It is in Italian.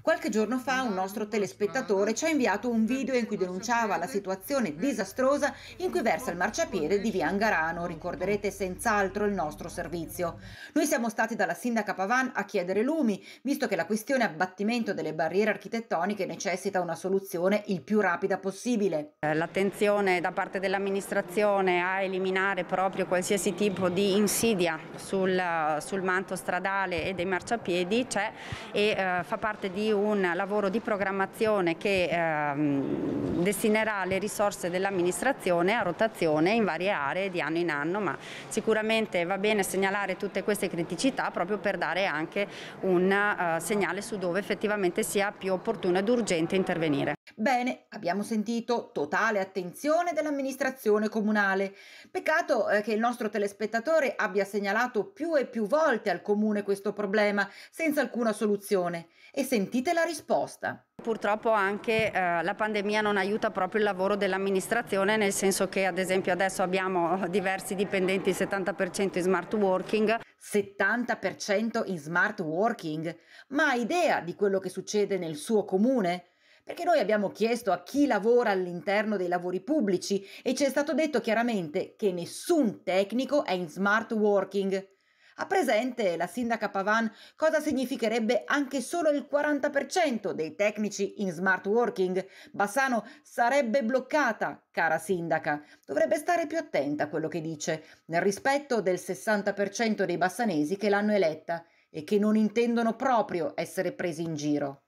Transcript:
Qualche giorno fa un nostro telespettatore ci ha inviato un video in cui denunciava la situazione disastrosa in cui versa il marciapiede di via Angarano, ricorderete senz'altro il nostro servizio. Noi siamo stati dalla sindaca Pavan a chiedere lumi, visto che la questione abbattimento delle barriere architettoniche necessita una soluzione il più rapida possibile. L'attenzione da parte dell'amministrazione a eliminare proprio qualsiasi tipo di insidia sul, sul manto stradale e dei marciapiedi c'è e eh, fa parte parte di un lavoro di programmazione che ehm, destinerà le risorse dell'amministrazione a rotazione in varie aree di anno in anno, ma sicuramente va bene segnalare tutte queste criticità proprio per dare anche un eh, segnale su dove effettivamente sia più opportuno ed urgente intervenire. Bene, abbiamo sentito totale attenzione dell'amministrazione comunale. Peccato eh, che il nostro telespettatore abbia segnalato più e più volte al comune questo problema senza alcuna soluzione e sentite la risposta. Purtroppo anche eh, la pandemia non aiuta proprio il lavoro dell'amministrazione, nel senso che ad esempio adesso abbiamo diversi dipendenti, 70% in smart working. 70% in smart working? Ma ha idea di quello che succede nel suo comune? Perché noi abbiamo chiesto a chi lavora all'interno dei lavori pubblici e ci è stato detto chiaramente che nessun tecnico è in smart working. Ha presente la sindaca Pavan cosa significherebbe anche solo il 40% dei tecnici in smart working? Bassano sarebbe bloccata, cara sindaca. Dovrebbe stare più attenta a quello che dice, nel rispetto del 60% dei bassanesi che l'hanno eletta e che non intendono proprio essere presi in giro.